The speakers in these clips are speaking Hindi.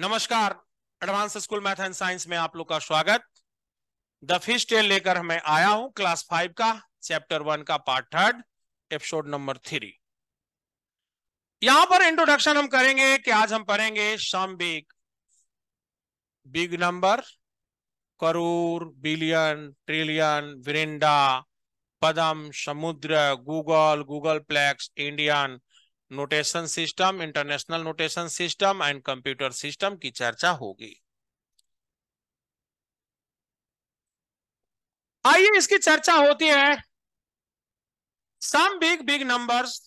नमस्कार advance school math and science में आप लोग का स्वागत द फिश टेल लेकर मैं आया हूं क्लास फाइव का चैप्टर वन का part third episode number three यहां पर इंट्रोडक्शन हम करेंगे कि आज हम पढ़ेंगे some big big number crore billion trillion विरिंडा पदम समुद्र googol googolplex Indian notation system international notation system and computer system की चर्चा होगी आइए इसकी चर्चा होती है सम बिग बिग नंबर्स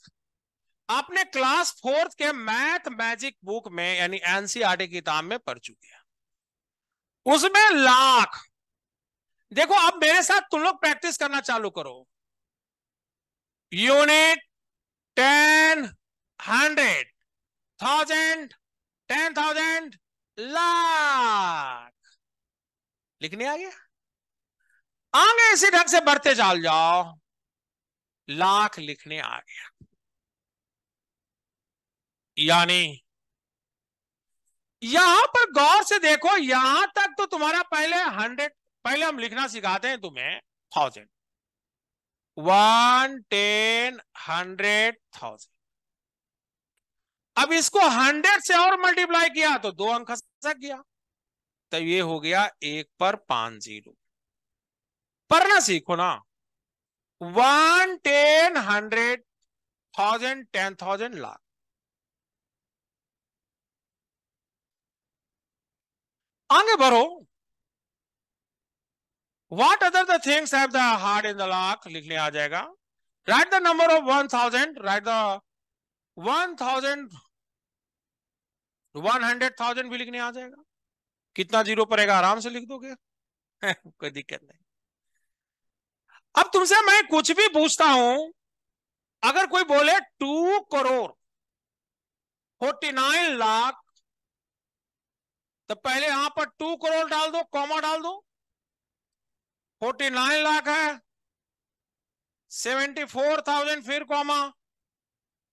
आपने क्लास फोर्थ के मैथ मैजिक बुक में यानी एनसीआरटी e किताब में पढ़ चुके हैं उसमें लाख देखो अब मेरे साथ तुम लोग प्रैक्टिस करना चालू करो unit ten hundred thousand ten thousand lakh लिखने आ गया आगे इसी ढंग से बढ़ते चल जाओ लाख लिखने आ गया यानी यहां पर गौर से देखो यहां तक तो तुम्हारा पहले हंड्रेड पहले हम लिखना सिखाते हैं तुम्हें thousand one ten hundred thousand अब इसको हंड्रेड से और मल्टीप्लाई किया तो दो अंक खसक गया तो ये हो गया एक पर पांच जीरो ना सीखो ना one ten hundred thousand ten thousand lakh आगे बढ़ो what other the things have the hard in the lakh लिखने आ जाएगा right the number of one thousand right the one thousand one hundred thousand भी लिखने आ जाएगा कितना जीरो पड़ेगा आराम से लिख दोगे कोई दिक्कत नहीं अब तुमसे मैं कुछ भी पूछता हूं अगर कोई बोले two crore forty nine lakh तो पहले यहां पर टू करोड़ डाल दो कॉमा डाल दो फोर्टी नाइन लाख है सेवेंटी फोर थाउजेंड फिर comma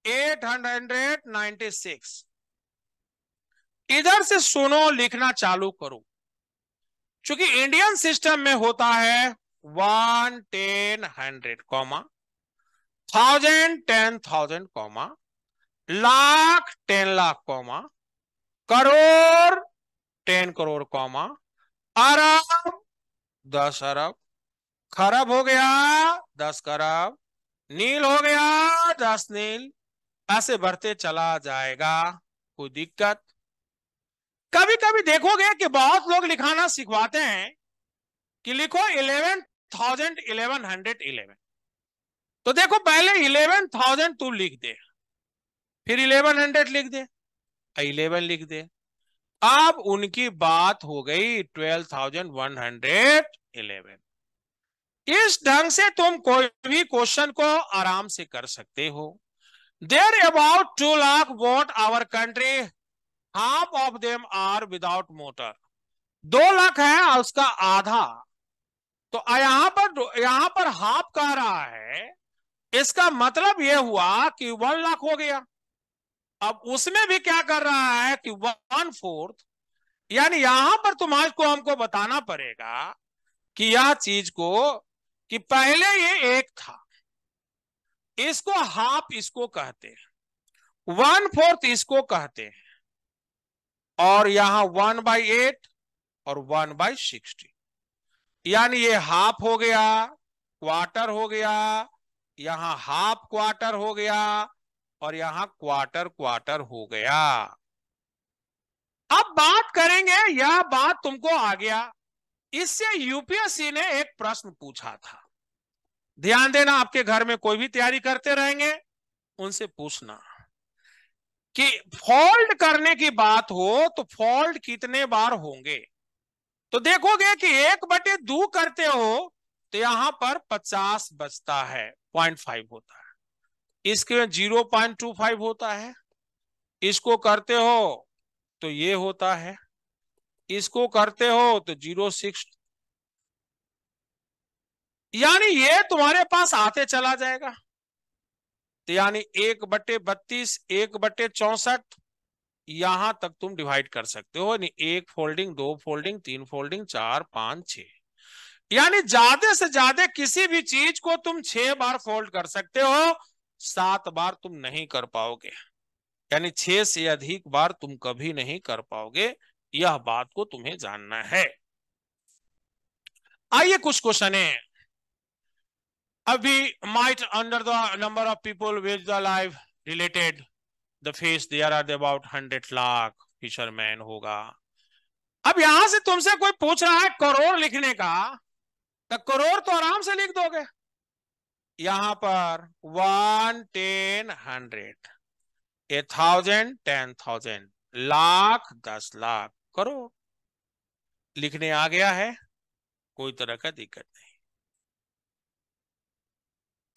eight hundred ninety six इधर से सुनो लिखना चालू करो क्योंकि इंडियन सिस्टम में होता है one ten hundred comma thousand ten thousand comma lakh ten lakh comma crore ten crore comma अरब दस अरब खरब हो गया दस खरब नील हो गया दस नील ऐसे बढ़ते चला जाएगा कोई दिक्कत कभी कभी देखोगे कि बहुत लोग लिखाना सिखवाते हैं कि लिखो eleven thousand eleven hundred eleven तो देखो पहले इलेवन थाउजेंड तू लिख दे फिर इलेवन हंड्रेड लिख दे इलेवन लिख दे अब उनकी बात हो गई twelve thousand one hundred eleven इस ढंग से तुम कोई भी क्वेश्चन को आराम से कर सकते हो there about two lakh what our country half of them are without motor दो लाख है उसका आधा तो यहां पर यहां पर हाफ कह रहा है इसका मतलब यह हुआ कि वन लाख हो गया अब उसमें भी क्या कर रहा है कि वन फोर्थ यानी यहां पर तुम्हारे को हमको बताना पड़ेगा कि यह चीज को कि पहले ये एक था इसको हाफ इसको कहते हैं वन फोर्थ इसको कहते हैं और यहां वन बाई एट और वन बाई सिक्सटी यानी ये हाफ हो गया क्वार्टर हो गया यहां हाफ क्वार्टर हो गया और यहां क्वार्टर क्वार्टर हो गया अब बात करेंगे यह बात तुमको आ गया इससे यूपीएससी ने एक प्रश्न पूछा था ध्यान देना आपके घर में कोई भी तैयारी करते रहेंगे उनसे पूछना कि फॉल्ट करने की बात हो तो फॉल्ट कितने बार होंगे तो देखोगे कि एक बटे दो करते हो तो यहां पर पचास बचता है पॉइंट फाइव होता है इसके जीरो पॉइंट टू फाइव होता है इसको करते हो तो ये होता है इसको करते हो तो जीरो सिक्स यानी ये तुम्हारे पास आते चला जाएगा तो यानी एक बटे बत्तीस एक बटे चौसठ यहां तक तुम डिवाइड कर सकते हो यानी एक फोल्डिंग दो फोल्डिंग तीन फोल्डिंग चार पांच छ यानी ज्यादा से ज्यादा किसी भी चीज को तुम छह बार फोल्ड कर सकते हो सात बार तुम नहीं कर पाओगे यानी छह से अधिक बार तुम कभी नहीं कर पाओगे यह बात को तुम्हें जानना है आइए कुछ क्वेश्चन है अभी might under the number of people with the life related the face there are about hundred lakh fisherman होगा अब यहां से तुमसे कोई पूछ रहा है करोड़ लिखने का तो करोड़ तो आराम से लिख दोगे यहां पर one ten hundred a thousand ten thousand lakh दस लाख करोड़ लिखने आ गया है कोई तरह का दिक्कत नहीं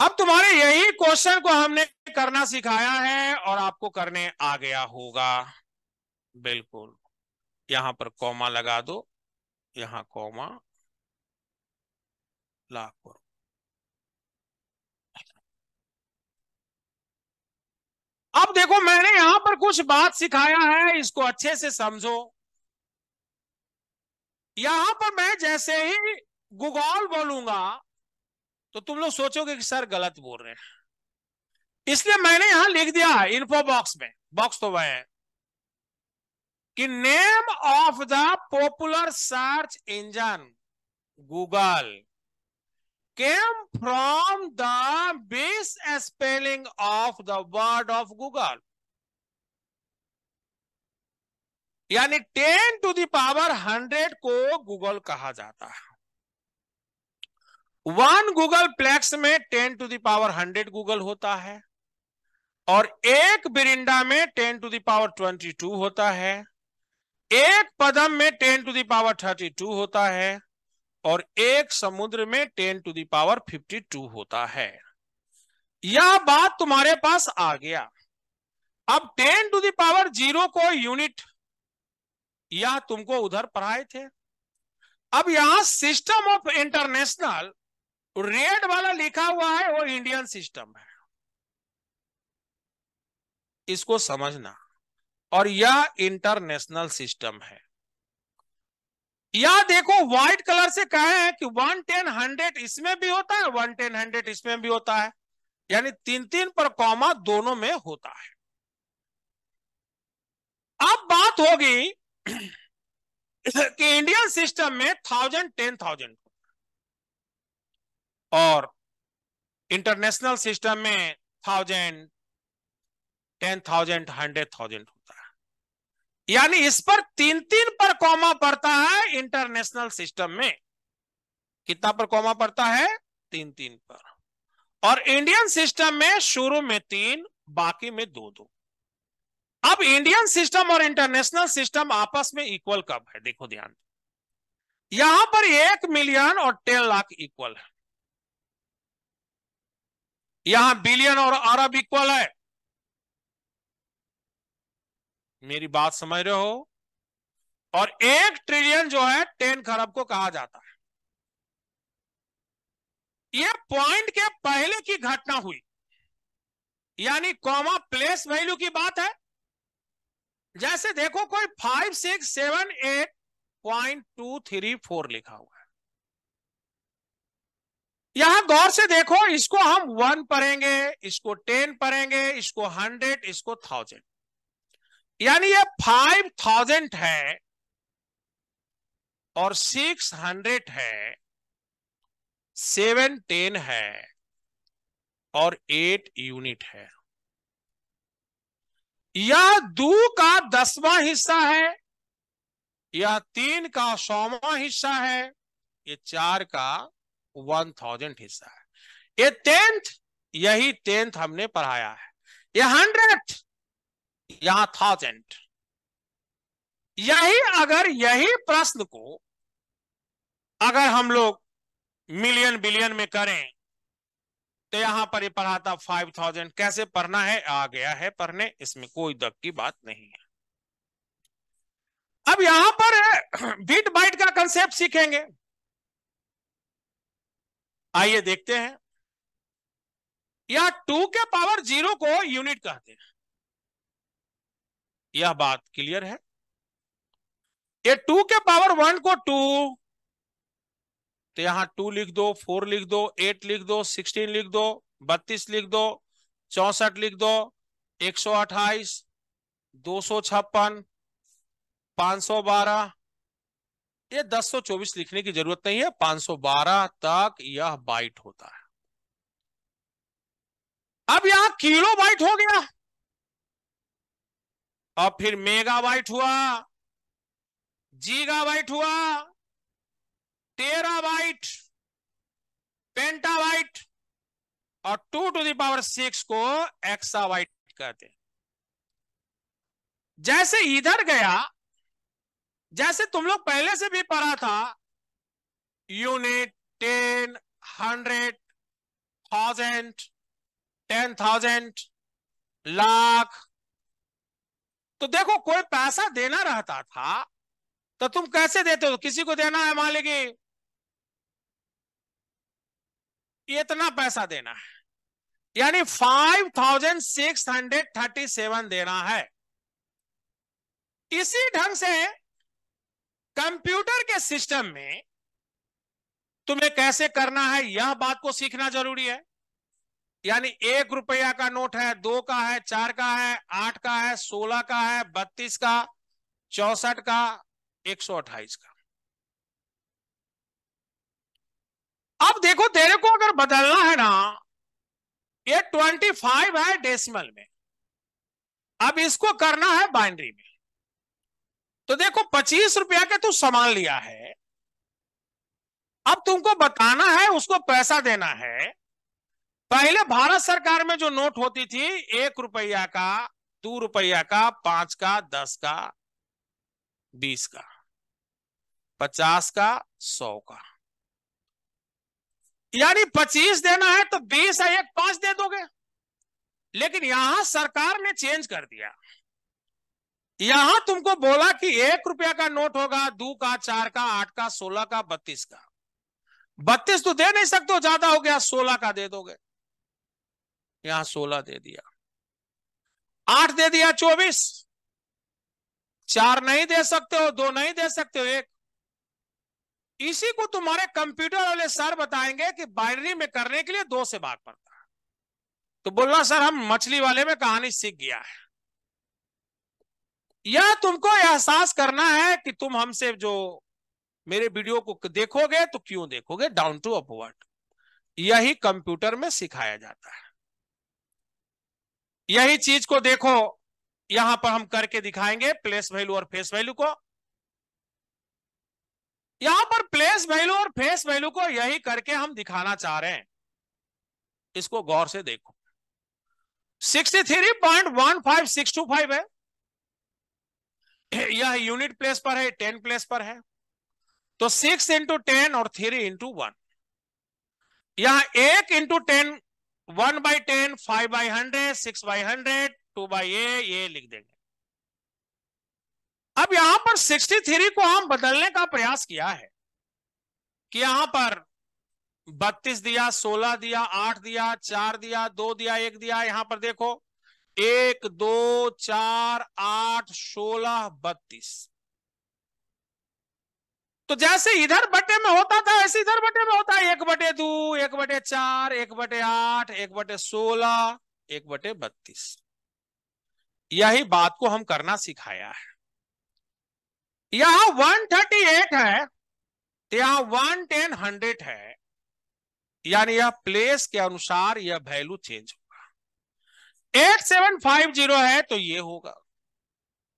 अब तुम्हारे यही क्वेश्चन को हमने करना सिखाया है और आपको करने आ गया होगा बिल्कुल यहां पर कॉमा लगा दो यहां कॉमा ला करो अब देखो मैंने यहां पर कुछ बात सिखाया है इसको अच्छे से समझो यहां पर मैं जैसे ही गुगौल बोलूंगा तो तुम लोग सोचोगे कि सर गलत बोल रहे हैं इसलिए मैंने यहां लिख दिया इन्फो बॉक्स में बॉक्स तो वह है कि name of the popular search engine Google came from the base spelling of the word of googol यानी टेन टू दावर हंड्रेड को गूगल कहा जाता है वन गूगल प्लेक्स में ten to the power hundred googol होता है और एक बिरिंडा में ten to the power twenty two होता है एक पदम में ten to the power thirty two होता है और एक समुद्र में ten to the power fifty two होता है यह बात तुम्हारे पास आ गया अब टेन टू दावर जीरो को यूनिट यह तुमको उधर पढ़ाए थे अब यहां सिस्टम ऑफ इंटरनेशनल रेड वाला लिखा हुआ है वो इंडियन सिस्टम है इसको समझना और यह इंटरनेशनल सिस्टम है या देखो व्हाइट कलर से कहे हैं कि वन टेन हंड्रेड इसमें भी होता है वन टेन हंड्रेड इसमें भी होता है यानी तीन तीन पर कॉमा दोनों में होता है अब बात होगी कि इंडियन सिस्टम में थाउजेंड टेन थाउजेंड और इंटरनेशनल सिस्टम में thousand ten thousand hundred thousand होता है यानी इस पर तीन तीन पर कॉमा पड़ता है इंटरनेशनल सिस्टम में कितना पर कॉमा पड़ता है तीन तीन पर और इंडियन सिस्टम में शुरू में तीन बाकी में दो दो अब इंडियन सिस्टम और इंटरनेशनल सिस्टम आपस में इक्वल कब है देखो ध्यान यहां पर एक मिलियन और टेन लाख इक्वल है यहां बिलियन और अरब इक्वल है मेरी बात समझ रहे हो और एक ट्रिलियन जो है टेन खरब को कहा जाता है यह पॉइंट के पहले की घटना हुई यानी कॉमा प्लेस वैल्यू की बात है जैसे देखो कोई five six seven eight point two three four लिखा हुआ है यहां गौर से देखो इसको हम वन पढ़ेंगे इसको टेन पढ़ेंगे इसको हंड्रेड इसको थाउजेंड यानी ये फाइव थाउजेंड है और सिक्स हंड्रेड है सेवन टेन है और एट यूनिट है यह दो का दसवां हिस्सा है यह तीन का सौवा हिस्सा है ये चार का वन थाउजेंड हिस्सा है ये टेंथ यही टेंथ हमने पढ़ाया है ये हंड्रेड यहां थाउजेंड यही अगर यही प्रश्न को अगर हम लोग मिलियन बिलियन में करें तो यहां पर ये पढ़ाता फाइव थाउजेंड कैसे पढ़ना है आ गया है पढ़ने इसमें कोई दक की बात नहीं है अब यहां पर बीट बाइट का कंसेप्ट सीखेंगे आइए देखते हैं या टू के पावर जीरो को यूनिट कहते हैं यह बात क्लियर है ये टू के पावर वन को टू तो यहां टू लिख दो फोर लिख दो एट लिख दो सिक्सटीन लिख दो बत्तीस लिख दो चौसठ लिख दो एक सौ अट्ठाईस दो सौ छप्पन पांच सौ बारह ये 1024 लिखने की जरूरत नहीं है 512 तक यह बाइट होता है अब यहां किलो बाइट हो गया और फिर मेगा बाइट हुआ जीगा बाइट हुआ तेरा बाइट पेंटा बाइट और टू टू दावर सिक्स को एक्सा बाइट कहते हैं जैसे इधर गया जैसे तुम लोग पहले से भी पढ़ा था unit ten hundred thousand ten thousand lakh तो देखो कोई पैसा देना रहता था तो तुम कैसे देते हो किसी को देना है मान लीजिए इतना पैसा देना है यानी five thousand six hundred thirty seven देना है इसी ढंग से कंप्यूटर के सिस्टम में तुम्हें कैसे करना है यह बात को सीखना जरूरी है यानी एक रुपया का नोट है दो का है चार का है आठ का है सोलह का है बत्तीस का चौसठ का एक सौ अट्ठाईस का अब देखो तेरे को अगर बदलना है ना ये ट्वेंटी फाइव है डेसिमल में अब इसको करना है बाइनरी में तो देखो पच्चीस रुपया का तू सामान लिया है अब तुमको बताना है उसको पैसा देना है पहले भारत सरकार में जो नोट होती थी एक रुपया का दो रुपया का पांच का दस का बीस का पचास का सौ का यानी पच्चीस देना है तो बीस या एक पांच दे दोगे लेकिन यहां सरकार ने चेंज कर दिया यहां तुमको बोला कि एक रुपया का नोट होगा दो का चार का आठ का सोलह का बत्तीस का बत्तीस तो दे नहीं सकते ज्यादा हो गया सोलह का दे दोगे यहां सोलह दे दिया आठ दे दिया चौबीस चार नहीं दे सकते हो दो नहीं दे सकते हो एक इसी को तुम्हारे कंप्यूटर वाले सर बताएंगे कि बाइनरी में करने के लिए दो से भाग पड़ता है तो बोला सर हम मछली वाले में कहानी सीख गया है या तुमको एहसास करना है कि तुम हमसे जो मेरे वीडियो को देखोगे तो क्यों देखोगे डाउन टू अपवर्ड यही कंप्यूटर में सिखाया जाता है यही चीज को देखो यहां पर हम करके दिखाएंगे प्लेस वैल्यू और फेस वैल्यू को यहां पर प्लेस वैल्यू और फेस वैल्यू को यही करके हम दिखाना चाह रहे हैं इसको गौर से देखो sixty three point one five six two five है यह यूनिट प्लेस पर है टेन प्लेस पर है तो सिक्स इंटू टेन और थ्री इंटू वन यहां एक into ten one by ten five by hundred six by hundred two by a ये लिख देंगे अब यहां पर सिक्सटी थ्री को हम बदलने का प्रयास किया है कि यहां पर बत्तीस दिया सोलह दिया आठ दिया चार दिया दो दिया एक दिया यहां पर देखो एक दो चार आठ सोलह बत्तीस तो जैसे इधर बटे में होता था ऐसे इधर बटे में होता है एक बटे दो एक बटे चार एक बटे आठ एक बटे सोलह एक बटे बत्तीस यही बात को हम करना सिखाया है यहां वन थर्टी एट है तो यहां वन टेन हंड्रेड है यानी यह प्लेस के अनुसार यह वैल्यू चेंज हो एट सेवन फाइव जीरो है तो ये होगा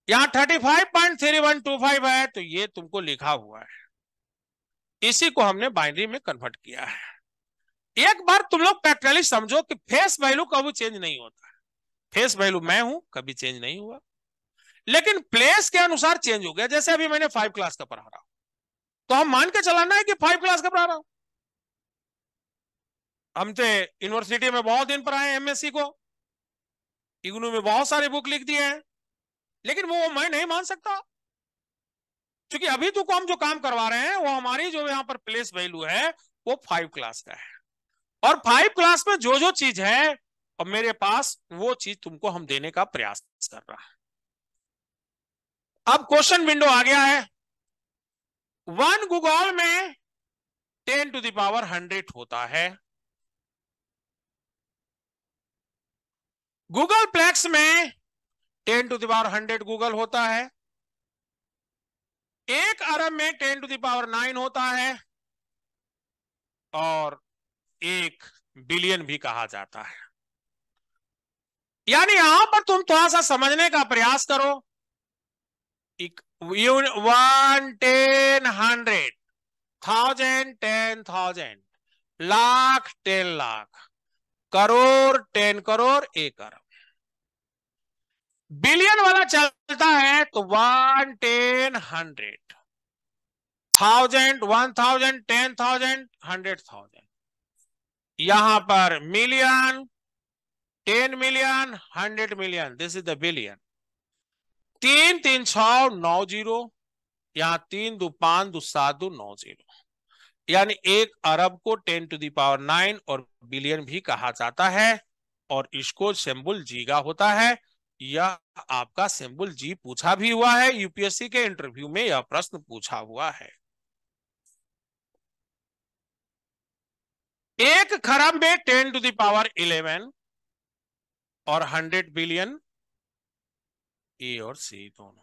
यहां thirty five point three one two five है तो ये तुमको लिखा हुआ है इसी को हमने बाइनरी में कन्वर्ट किया है एक बार तुम लोग प्रैक्टिकली समझो कि फेस वैल्यू कभी चेंज नहीं होता फेस वैल्यू मैं हूं कभी चेंज नहीं हुआ लेकिन प्लेस के अनुसार चेंज हो गया जैसे अभी मैंने फाइव क्लास का पढ़ा रहा हूं तो हम मान के चलाना है कि फाइव क्लास का पढ़ा रहा हूं हम तो यूनिवर्सिटी में बहुत दिन पढ़ाए एमएससी को इग्नू में बहुत सारे बुक लिख दिए हैं लेकिन वो मैं नहीं मान सकता क्योंकि अभी तो हम जो काम करवा रहे हैं वो हमारी जो यहाँ पर प्लेस वैल्यू है वो फाइव क्लास का है और फाइव क्लास में जो जो चीज है और मेरे पास वो चीज तुमको हम देने का प्रयास कर रहा है अब क्वेश्चन विंडो आ गया है वन गूगल में टेन टू दावर हंड्रेड होता है गूगल प्लेक्स में ten to the power hundred googol होता है एक अरब में टेन टू दावर नाइन होता है और एक बिलियन भी कहा जाता है यानी यहां पर तुम थोड़ा सा समझने का प्रयास करो one ten hundred thousand ten thousand lakh ten lakh crore ten crore एक अरब बिलियन वाला चलता है तो one ten hundred thousand one thousand ten thousand hundred thousand यहां पर million ten million hundred million this is the billion तीन तीन छ नौ जीरो यहां तीन दो पांच दो सात दो नौ जीरो यानी एक अरब को टेन टू दावर नाइन और बिलियन भी कहा जाता है और इसको सिंबल जीगा होता है यह आपका सिंबल जी पूछा भी हुआ है यूपीएससी के इंटरव्यू में यह प्रश्न पूछा हुआ है एक खरब में टेन टू दावर इलेवन और हंड्रेड बिलियन ए और सी दोनों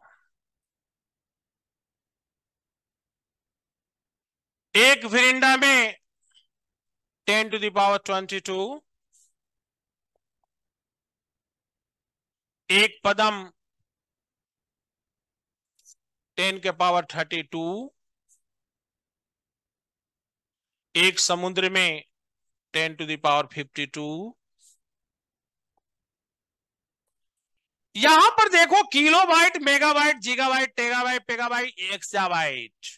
एक फिरिंडा में ten to the power twenty two एक पदम टेन के पावर थर्टी टू एक समुद्र में ten to the power fifty two यहां पर देखो kilobyte megabyte gigabyte terabyte petabyte exabyte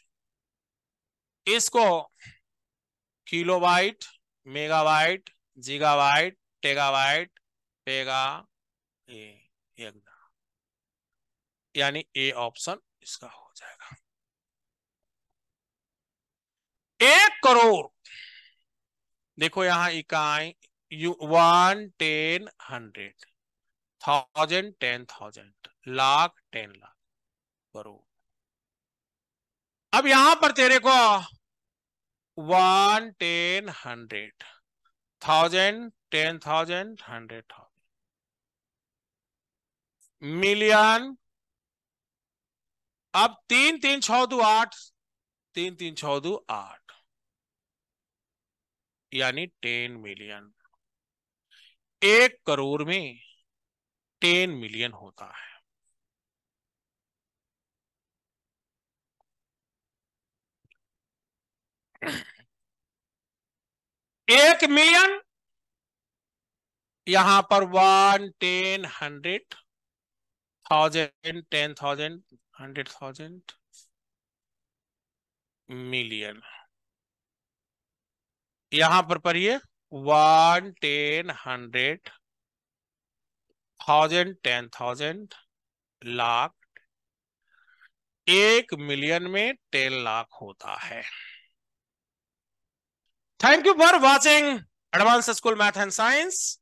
इसको kilobyte megabyte gigabyte terabyte peta ये यज्ञ यानी ए ऑप्शन इसका हो जाएगा एक करोड़ देखो यहां इकाई U one ten hundred thousand ten thousand lakh ten lakh crore अब यहां पर तेरे को one ten hundred thousand ten thousand hundred thousand million अब तीन तीन छ दो आठ तीन तीन छ दू आठ यानी टेन मिलियन एक करोड़ में टेन मिलियन होता है एक मिलियन यहां पर one ten hundred thousand, ten thousand, hundred thousand, million. यहां पर पढ़िए one ten hundred thousand ten thousand lakh एक मिलियन में टेन लाख होता है thank you for watching advance school math and science